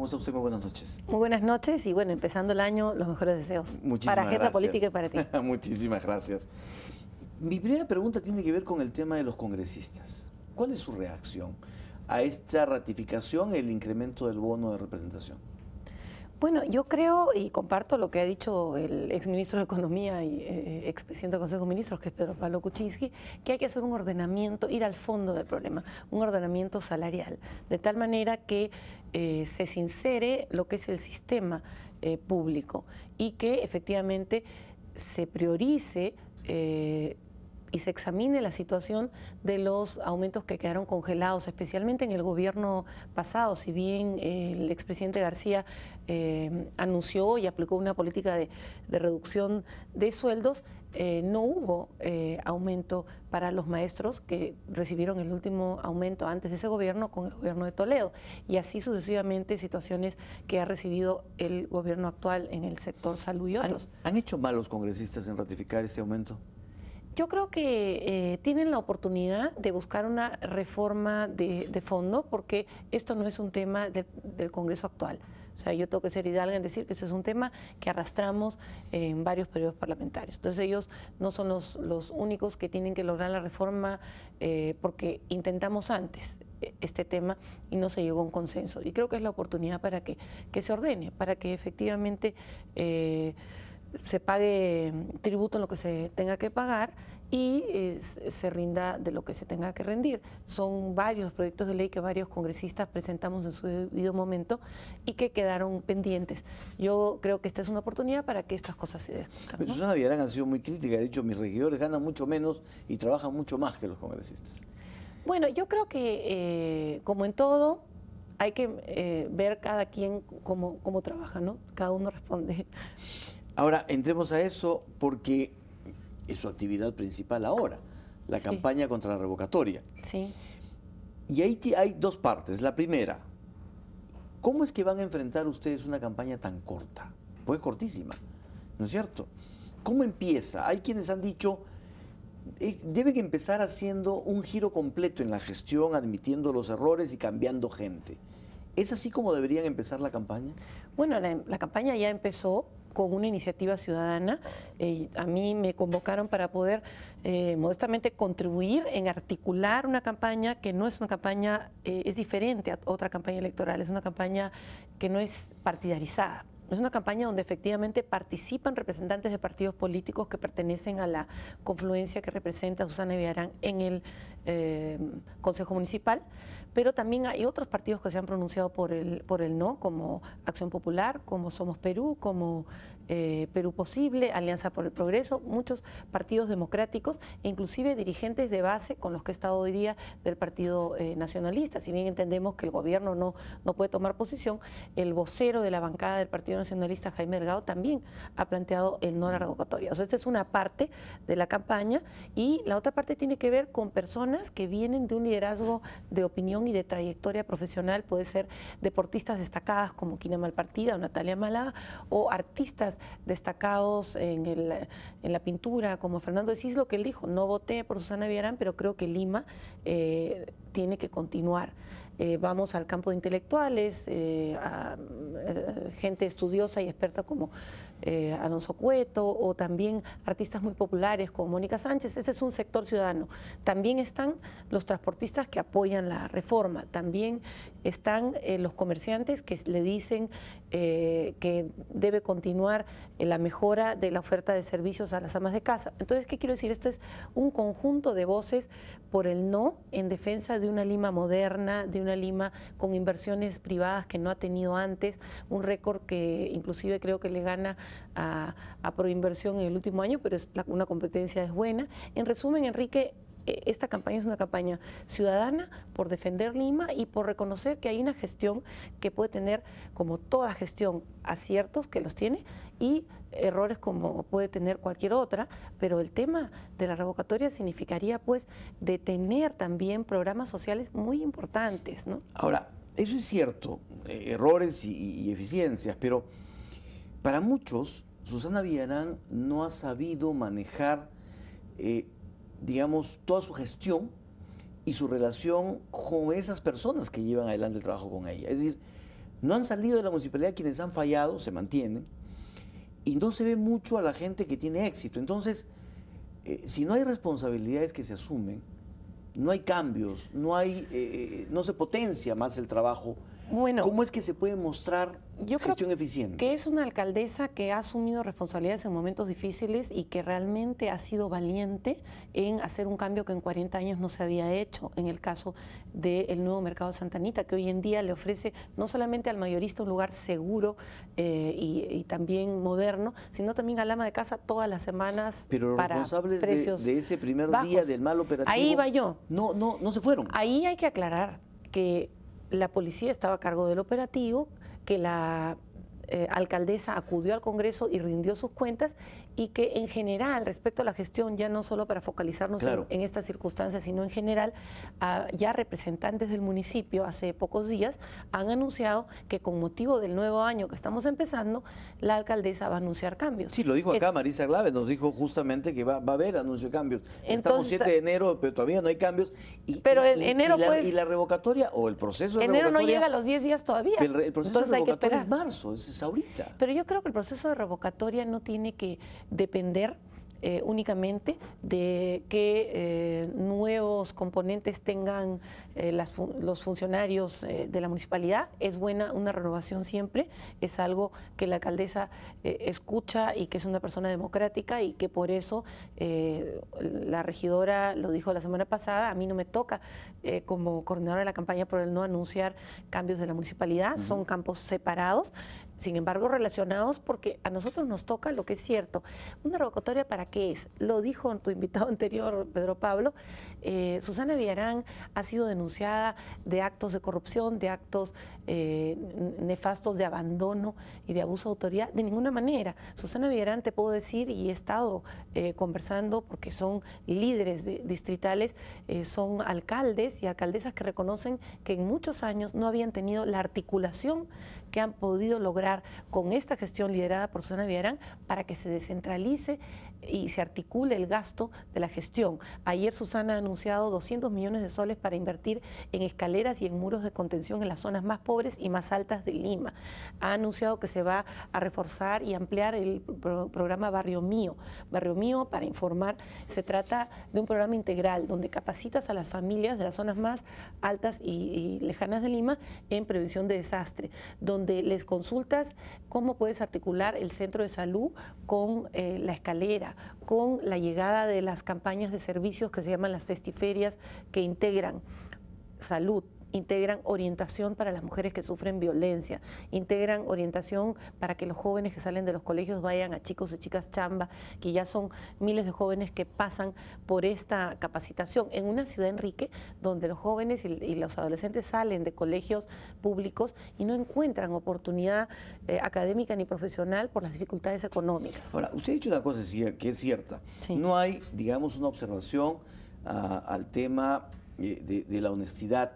¿Cómo está usted? Muy buenas noches. Muy buenas noches y bueno, empezando el año, los mejores deseos. Muchísimas para Agenda Política y para ti. Muchísimas gracias. Mi primera pregunta tiene que ver con el tema de los congresistas. ¿Cuál es su reacción a esta ratificación, el incremento del bono de representación? Bueno, yo creo y comparto lo que ha dicho el exministro de Economía y eh, expresidente del Consejo de Ministros, que es Pedro Pablo Kuczynski, que hay que hacer un ordenamiento, ir al fondo del problema, un ordenamiento salarial, de tal manera que eh, se sincere lo que es el sistema eh, público y que efectivamente se priorice eh, y se examine la situación de los aumentos que quedaron congelados, especialmente en el gobierno pasado. Si bien el expresidente García anunció y aplicó una política de reducción de sueldos, eh, no hubo eh, aumento para los maestros que recibieron el último aumento antes de ese gobierno con el gobierno de Toledo y así sucesivamente situaciones que ha recibido el gobierno actual en el sector salud y otros. ¿Han, hecho mal los congresistas en ratificar este aumento? Yo creo que eh, tienen la oportunidad de buscar una reforma de, fondo porque esto no es un tema del Congreso actual. O sea, yo tengo que ser hidalga en decir que ese es un tema que arrastramos en varios periodos parlamentarios. Entonces ellos no son los, únicos que tienen que lograr la reforma eh, porque intentamos antes eh, este tema y no se llegó a un consenso. Y creo que es la oportunidad para que, se ordene, para que efectivamente eh, se pague tributo en lo que se tenga que pagar y eh, se rinda de lo que se tenga que rendir. Son varios proyectos de ley que varios congresistas presentamos en su debido momento y que quedaron pendientes. Yo creo que esta es una oportunidad para que estas cosas se descubran. Pero Susana Villarán ha sido muy crítica, ha dicho, mis regidores ganan mucho menos y trabajan mucho más que los congresistas. Bueno, yo creo que eh, como en todo, hay que eh, ver cada quien cómo, cómo trabaja, ¿no? Cada uno responde. Ahora, entremos a eso porque es su actividad principal ahora, la campaña contra la revocatoria. Y ahí hay dos partes. La primera, ¿cómo es que van a enfrentar ustedes una campaña tan corta? Pues cortísima, ¿no es cierto? ¿Cómo empieza? Hay quienes han dicho, eh, deben empezar haciendo un giro completo en la gestión, admitiendo los errores y cambiando gente. ¿Es así como deberían empezar la campaña? Bueno, la campaña ya empezó con una iniciativa ciudadana. Eh, a mí me convocaron para poder eh, modestamente contribuir en articular una campaña que no es una campaña, eh, es diferente a otra campaña electoral, es una campaña que no es partidarizada. Es una campaña donde efectivamente participan representantes de partidos políticos que pertenecen a la confluencia que representa Susana Villarán en el em, Consejo Municipal, pero también hay otros partidos que se han pronunciado por el, por el no, como Acción Popular, como Somos Perú, como eh, Perú Posible, Alianza por el Progreso, muchos partidos democráticos e inclusive dirigentes de base con los que he estado hoy día del Partido eh, Nacionalista. Si bien entendemos que el gobierno no, no puede tomar posición, el vocero de la bancada del Partido Nacionalista, Jaime Delgado, también ha planteado el no a la revocatoria. O sea, esta es una parte de la campaña y la otra parte tiene que ver con personas que vienen de un liderazgo de opinión y de trayectoria profesional, puede ser deportistas destacadas como Quina Malpartida o Natalia Malaga o artistas destacados en, la pintura, como Fernando de lo que él dijo, no voté por Susana Villarán, pero creo que Lima eh, tiene que continuar. Eh, vamos al campo de intelectuales, eh, gente estudiosa y experta como Alonso Cueto, o también artistas muy populares como Mónica Sánchez. Ese es un sector ciudadano. También están los transportistas que apoyan la reforma, también están eh, los comerciantes que le dicen eh, que debe continuar eh, la mejora de la oferta de servicios a las amas de casa. Entonces, ¿qué quiero decir? Esto es un conjunto de voces por el no en defensa de una Lima moderna, de una Lima con inversiones privadas que no ha tenido antes, un récord que inclusive creo que le gana a, Proinversión en el último año, pero es una competencia es buena. En resumen, Enrique, eh, esta campaña es una campaña ciudadana por defender Lima y por reconocer que hay una gestión que puede tener, como toda gestión, aciertos que los tiene y errores como puede tener cualquier otra, pero el tema de la revocatoria significaría pues detener también programas sociales muy importantes, ¿no? Ahora, eso es cierto, eh, errores y, eficiencias, pero para muchos Susana Villarán no ha sabido manejar eh, digamos, toda su gestión y su relación con esas personas que llevan adelante el trabajo con ella. Es decir, no han salido de la municipalidad quienes han fallado, se mantienen, y no se ve mucho a la gente que tiene éxito. Entonces, eh, si no hay responsabilidades que se asumen, no hay cambios, no, hay, eh, eh, no se potencia más el trabajo bueno, ¿Cómo es que se puede mostrar yo gestión eficiente? Que es una alcaldesa que ha asumido responsabilidades en momentos difíciles y que realmente ha sido valiente en hacer un cambio que en 40 años no se había hecho, en el caso del nuevo mercado de Santa que hoy en día le ofrece no solamente al mayorista un lugar seguro eh, y, también moderno, sino también al ama de casa todas las semanas. Pero los responsables de, ese primer día del mal operativo. Ahí va yo. No, no, no se fueron. Ahí hay que aclarar que la policía estaba a cargo del operativo, que la eh, alcaldesa acudió al Congreso y rindió sus cuentas y que en general, respecto a la gestión, ya no solo para focalizarnos en, estas circunstancias, sino en general, ah, ya representantes del municipio hace pocos días han anunciado que con motivo del nuevo año que estamos empezando, la alcaldesa va a anunciar cambios. Sí, lo dijo acá Marisa Glave, nos dijo justamente que va, va a haber anuncio de cambios. estamos 7 de enero, pero todavía no hay cambios. Y, pero en enero y la, pues, y la revocatoria o el proceso de enero no llega a los 10 días todavía. El, proceso Entonces de revocatoria hay que es marzo, es ahorita. Pero yo creo que el proceso de revocatoria no tiene que depender eh, únicamente de qué eh, nuevos componentes tengan eh, los funcionarios de la municipalidad. Es buena una renovación siempre, es algo que la alcaldesa escucha y que es una persona democrática y que por eso la regidora lo dijo la semana pasada, a mí no me toca como coordinadora de la campaña por el no anunciar cambios de la municipalidad, son campos separados, sin embargo relacionados porque a nosotros nos toca lo que es cierto. ¿Una revocatoria para qué es? Lo dijo tu invitado anterior, Pedro Pablo, eh, Susana Villarán ha sido denunciada de actos de corrupción, de actos eh, nefastos de abandono y de abuso de autoridad, de ninguna manera. Susana Villarán, te puedo decir, y he estado eh, conversando porque son líderes distritales, eh, son alcaldes y alcaldesas que reconocen que en muchos años no habían tenido la articulación que han podido lograr con esta gestión liderada por Susana Villarán para que se descentralice y se articule el gasto de la gestión. Ayer Susana ha anunciado 200 millones de soles para invertir en escaleras y en muros de contención en las zonas más pobres y más altas de Lima. Ha anunciado que se va a reforzar y ampliar el programa Barrio Mío. Barrio Mío, para informar, se trata de un programa integral donde capacitas a las familias de las zonas más altas y, lejanas de Lima en prevención de desastre, donde les consultas cómo puedes articular el centro de salud con eh, la escalera con la llegada de las campañas de servicios que se llaman las festiferias que integran salud, integran orientación para las mujeres que sufren violencia, integran orientación para que los jóvenes que salen de los colegios vayan a chicos y chicas chamba, que ya son miles de jóvenes que pasan por esta capacitación en una ciudad, Enrique, donde los jóvenes y, los adolescentes salen de colegios públicos y no encuentran oportunidad eh, académica ni profesional por las dificultades económicas. Ahora, usted ha dicho una cosa que es cierta. No hay, digamos, una observación ah, al tema eh, de la honestidad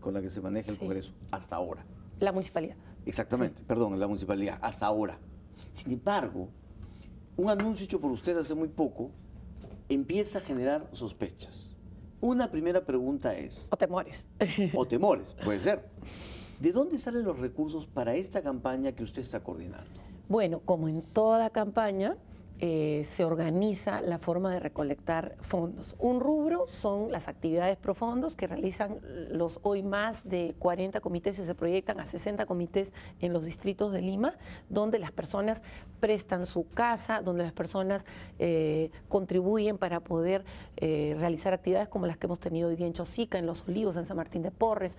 con la que se maneja el Congreso hasta ahora. La municipalidad. Exactamente, perdón, la municipalidad, hasta ahora. Sin embargo, un anuncio hecho por usted hace muy poco empieza a generar sospechas. Una primera pregunta es... O temores. O temores, puede ser. ¿De dónde salen los recursos para esta campaña que usted está coordinando? Bueno, como en toda campaña, eh, se organiza la forma de recolectar fondos. Un rubro son las actividades profundos que realizan los hoy más de 40 comités y se proyectan a 60 comités en los distritos de Lima, donde las personas prestan su casa, donde las personas eh, contribuyen para poder eh, realizar actividades como las que hemos tenido hoy día en Chosica, en Los Olivos, en San Martín de Porres,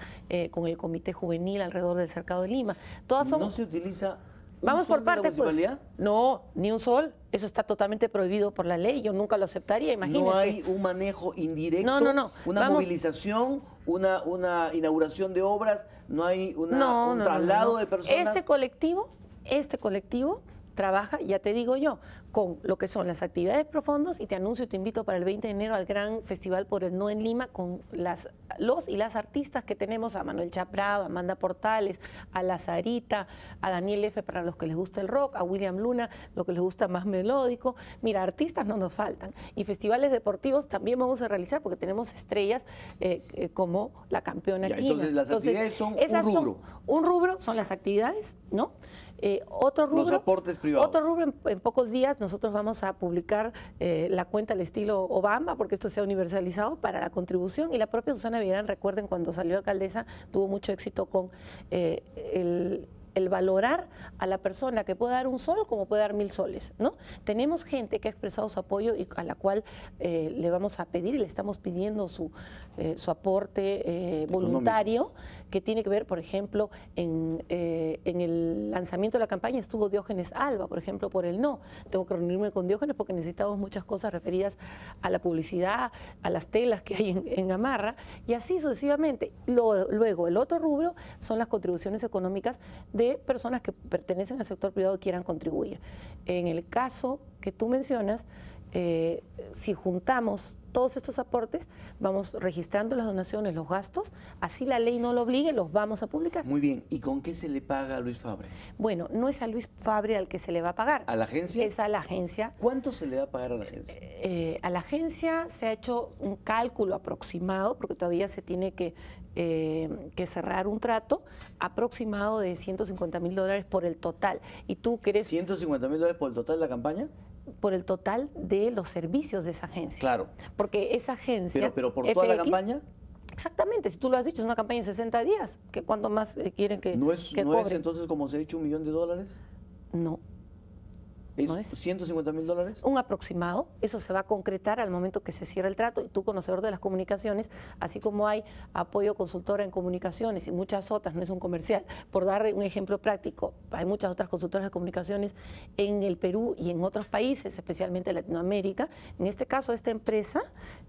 con el Comité Juvenil alrededor del Cercado de Lima. No se utiliza Vamos por partes. Pues. No, ni un sol. Eso está totalmente prohibido por la ley. Yo nunca lo aceptaría, imagínese. No hay un manejo indirecto. No, no, no. Una movilización, una, una inauguración de obras, no hay un traslado de personas. Este colectivo, este colectivo trabaja, ya te digo yo, con lo que son las actividades profundos y te anuncio te invito para el 20 de enero al gran festival por el no en Lima con las, los y las artistas que tenemos, a Manuel Chaprado, a Amanda Portales, a Lazarita, a Daniel F. para los que les gusta el rock, a William Luna, lo que les gusta más melódico. Mira, artistas no nos faltan y festivales deportivos también vamos a realizar porque tenemos estrellas eh, eh, como la campeona. aquí. entonces las actividades son un rubro. un rubro son las actividades, ¿no? Eh, otro rubro, Otro en, pocos días nosotros vamos a publicar eh, la cuenta al estilo Obama, porque esto se ha universalizado para la contribución. Y la propia Susana Villarán, recuerden, cuando salió alcaldesa, tuvo mucho éxito con eh, el valorar a la persona que puede dar un sol como puede dar mil soles, ¿no? Tenemos gente que ha expresado su apoyo y a la cual le vamos a pedir le estamos pidiendo su, aporte voluntario que tiene que ver, por ejemplo, eh, en, el lanzamiento de la campaña estuvo Diógenes Alba, por ejemplo, por el no. Tengo que reunirme con Diógenes porque necesitamos muchas cosas referidas a la publicidad, a las telas que hay en, Gamarra, Amarra, y así sucesivamente. luego, el otro rubro son las contribuciones económicas de personas que pertenecen al sector privado y quieran contribuir. En el caso que tú mencionas, eh, si juntamos todos estos aportes, vamos registrando las donaciones, los gastos, así la ley no lo obligue, los vamos a publicar. Muy bien, ¿y con qué se le paga a Luis Fabre? Bueno, no es a Luis Fabre al que se le va a pagar. ¿A la agencia? Es a la agencia. ¿Cuánto se le va a pagar a la agencia? Eh, a la agencia se ha hecho un cálculo aproximado, porque todavía se tiene que, eh, que cerrar un trato, aproximado de 150 mil dólares por el total. ¿Y tú crees? ¿150 mil dólares por el total de la campaña? por el total de los servicios de esa agencia. Claro. Porque esa agencia. Pero, pero por toda la campaña. Exactamente, si tú lo has dicho, es una campaña en 60 días. Que ¿Cuánto más eh, quieren que.? ¿No es, no es entonces como se ha dicho un millón de dólares? No, 150 mil dólares. Un aproximado, eso se va a concretar al momento que se cierra el trato y tú, conocedor de las comunicaciones, así como hay apoyo consultora en comunicaciones y muchas otras, no es un comercial, por dar un ejemplo práctico, hay muchas otras consultoras de comunicaciones en el Perú y en otros países, especialmente Latinoamérica. En este caso, esta empresa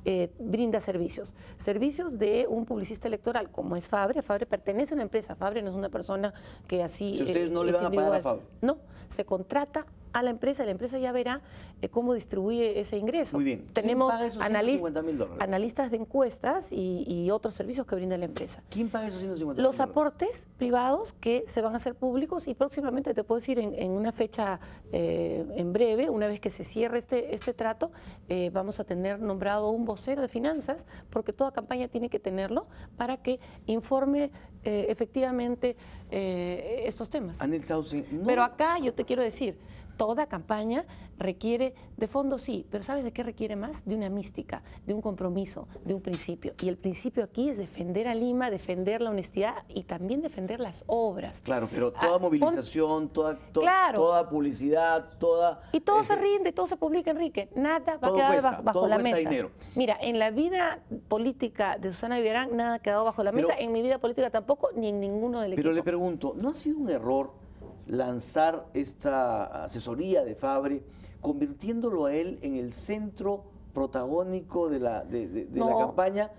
eh, brinda servicios, servicios de un publicista electoral como es Fabre, Fabre pertenece a una empresa, Fabre no es una persona que así... Si ustedes eh, no le van a pagar a Fabre. No, se contrata a la empresa, la empresa ya verá eh, cómo distribuye ese ingreso. Muy bien. Tenemos analistas de encuestas y, otros servicios que brinda la empresa. ¿Quién paga esos 150 Los aportes privados que se van a hacer públicos y próximamente, te puedo decir, en, una fecha eh, en breve, una vez que se cierre este, este trato, eh, vamos a tener nombrado un vocero de finanzas, porque toda campaña tiene que tenerlo para que informe efectivamente estos temas. Pero acá yo te quiero decir, toda campaña requiere de fondo, sí, pero ¿sabes de qué requiere más? De una mística, de un compromiso, de un principio. Y el principio aquí es defender a Lima, defender la honestidad y también defender las obras. Claro, pero ah, toda movilización, toda, toda publicidad, toda... Y todo este se rinde, todo se publica, Enrique. Nada va a quedar bajo, la mesa. Dinero. Mira, en la vida política de Susana Viverán, nada ha quedado bajo la mesa. en mi vida política tampoco, ni en ninguno del los. Pero le pregunto, ¿no ha sido un error lanzar esta asesoría de Fabre, convirtiéndolo a él en el centro protagónico de la, de, la campaña.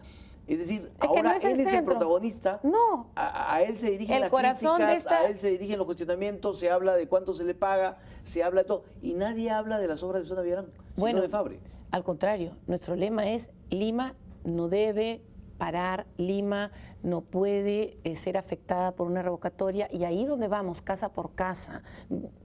Es decir, ahora él es el protagonista. No. A, él se dirigen las críticas, a él se dirigen los cuestionamientos, se habla de cuánto se le paga, se habla de todo. Y nadie habla de las obras de Susana Villarán, sino de Fabre. Al contrario, nuestro lema es Lima no debe, parar, Lima no puede eh, ser afectada por una revocatoria y ahí donde vamos, casa por casa,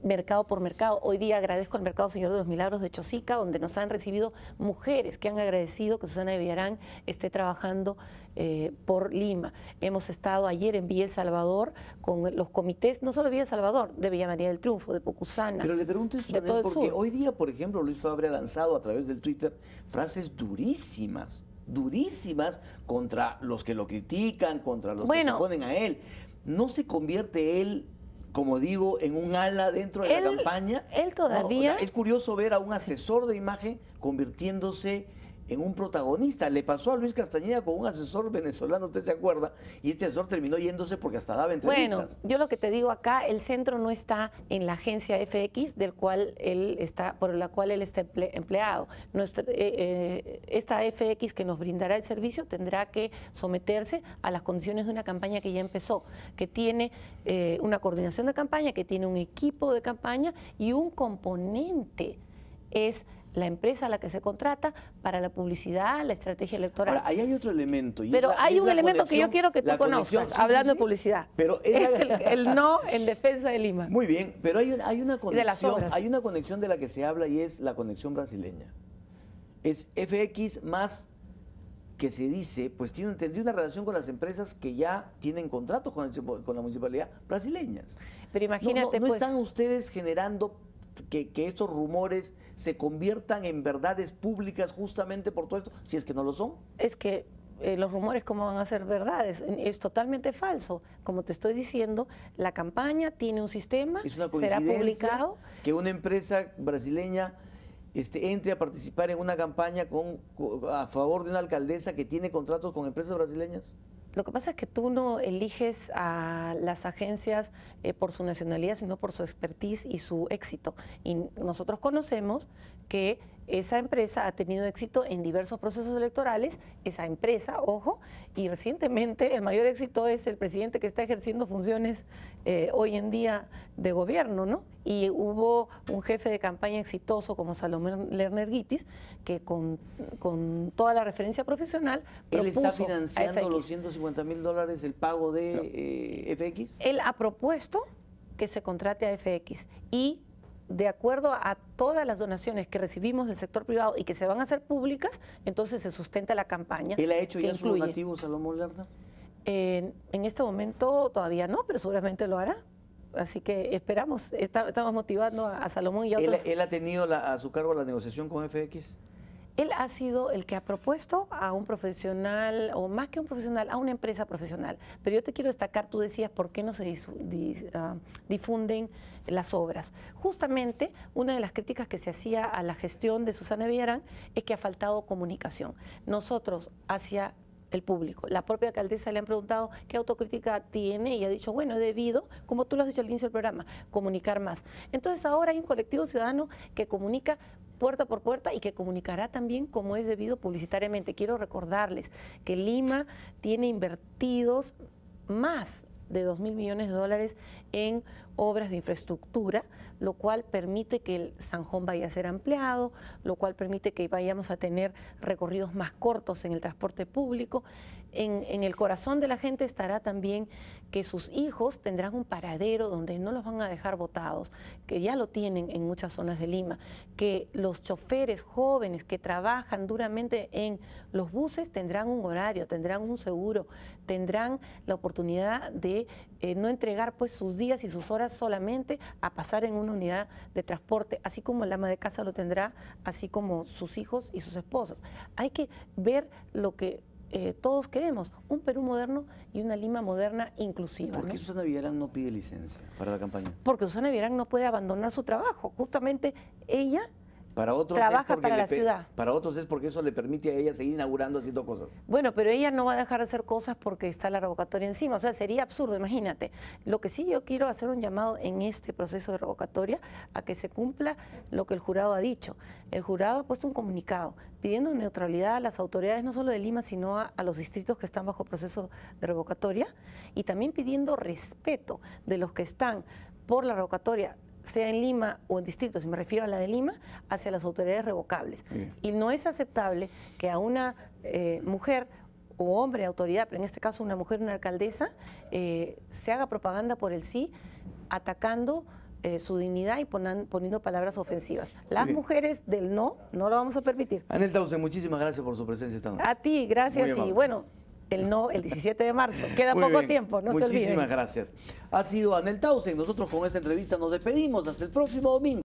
mercado por mercado. Hoy día agradezco al Mercado Señor de los Milagros de Chosica, donde nos han recibido mujeres que han agradecido que Susana de Villarán esté trabajando eh, por Lima. Hemos estado ayer en Villa El Salvador con los comités, no solo de Villa El Salvador, de Villa María del Triunfo, de Pucusana. Pero le pregunto de porque hoy día, por ejemplo, Luis Fabre ha lanzado a través del Twitter frases durísimas durísimas contra los que lo critican, contra los que se oponen a él. ¿No se convierte él, como digo, en un ala dentro de la campaña? Él todavía. es curioso ver a un asesor de imagen convirtiéndose en un protagonista. Le pasó a Luis Castañeda con un asesor venezolano, usted se acuerda, y este asesor terminó yéndose porque hasta daba entrevistas. Bueno, yo lo que te digo acá, el centro no está en la agencia FX del cual él está, por la cual él está empleado. Nuestra, eh, eh, esta FX que nos brindará el servicio tendrá que someterse a las condiciones de una campaña que ya empezó, que tiene eh, una coordinación de campaña, que tiene un equipo de campaña y un componente es la empresa a la que se contrata para la publicidad, la estrategia electoral. Ahora, ahí hay otro elemento. Pero hay un elemento que yo quiero que tú conozcas, hablando de publicidad. Pero es, el, no en defensa de Lima. Muy bien, pero hay, una conexión, hay una conexión de la que se habla y es la conexión brasileña. Es FX más que se dice, pues tiene, tendría una relación con las empresas que ya tienen contratos con, la municipalidad brasileñas. Pero imagínate. No, pues, están ustedes generando que, estos rumores se conviertan en verdades públicas justamente por todo esto, si es que no lo son? Es que eh, los rumores cómo van a ser verdades. Es totalmente falso. Como te estoy diciendo, la campaña tiene un sistema, será publicado. Que una empresa brasileña este, entre a participar en una campaña a favor de una alcaldesa que tiene contratos con empresas brasileñas. Lo que pasa es que tú no eliges a las agencias eh, por su nacionalidad, sino por su expertise y su éxito. Y nosotros conocemos que esa empresa ha tenido éxito en diversos procesos electorales, esa empresa, ojo, y recientemente el mayor éxito es el presidente que está ejerciendo funciones eh, hoy en día de gobierno, ¿no? Y hubo un jefe de campaña exitoso como Salomón Lerner Guitis, que con, toda la referencia profesional... ¿Él está financiando los 150 mil dólares el pago de eh, FX? Él ha propuesto que se contrate a FX y de acuerdo a todas las donaciones que recibimos del sector privado y que se van a hacer públicas, entonces se sustenta la campaña. ¿Él ha hecho ya su donativo, Salomón Lerner? en este momento todavía no, pero seguramente lo hará. Así que esperamos, estamos motivando a, Salomón y a otros. ¿Él, ha tenido a su cargo la negociación con FX? él ha sido el que ha propuesto a un profesional, o más que un profesional, a una empresa profesional. Pero yo te quiero destacar, tú decías, ¿por qué no se ah, difunden las obras? Justamente una de las críticas que se hacía a la gestión de Susana Villarán es que ha faltado comunicación. Nosotros, hacia el público. La propia alcaldesa le han preguntado qué autocrítica tiene y ha dicho, bueno, he debido, como tú lo has dicho al inicio del programa, comunicar más. Entonces ahora hay un colectivo ciudadano que comunica puerta por puerta y que comunicará también como es debido publicitariamente. Quiero recordarles que Lima tiene invertidos más de 2 mil millones de dólares en obras de infraestructura, lo cual permite que el Sanjón vaya a ser ampliado, lo cual permite que vayamos a tener recorridos más cortos en el transporte público. En, el corazón de la gente estará también que sus hijos tendrán un paradero donde no los van a dejar botados, que ya lo tienen en muchas zonas de Lima, que los choferes jóvenes que trabajan duramente en los buses tendrán un horario, tendrán un seguro, tendrán la oportunidad de eh, no entregar pues sus días y sus horas solamente a pasar en una unidad de transporte, así como el ama de casa lo tendrá, así como sus hijos y sus esposos. Hay que ver lo que eh, todos queremos, un Perú moderno y una Lima moderna inclusiva. ¿Por qué Susana Villarán no pide licencia para la campaña? Porque Susana Villarán no puede abandonar su trabajo. Justamente ella para otros es otros es porque eso le permite a ella seguir inaugurando haciendo cosas. Bueno, pero ella no va a dejar de hacer cosas porque está la revocatoria encima. O sea, sería absurdo, imagínate. Lo que sí yo quiero hacer un llamado en este proceso de revocatoria a que se cumpla lo que el jurado ha dicho. El jurado ha puesto un comunicado pidiendo neutralidad a las autoridades no solo de Lima, sino a los distritos que están bajo proceso de revocatoria y también pidiendo respeto de los que están por la revocatoria sea en Lima o en distrito, si me refiero a la de Lima, hacia las autoridades revocables. Y no es aceptable que a una eh, mujer o hombre, autoridad, pero en este caso una mujer, una alcaldesa, eh, se haga propaganda por el sí, atacando eh, su dignidad y poniendo palabras ofensivas. Las mujeres del no, no lo vamos a permitir. Anel Tausen, muchísimas gracias por su presencia esta noche. A ti, gracias y bueno el no el 17 de marzo. Queda poco tiempo, no se olviden. Muchísimas gracias. Ha sido Anel Tausen. Nosotros con esta entrevista nos despedimos. Hasta el próximo domingo.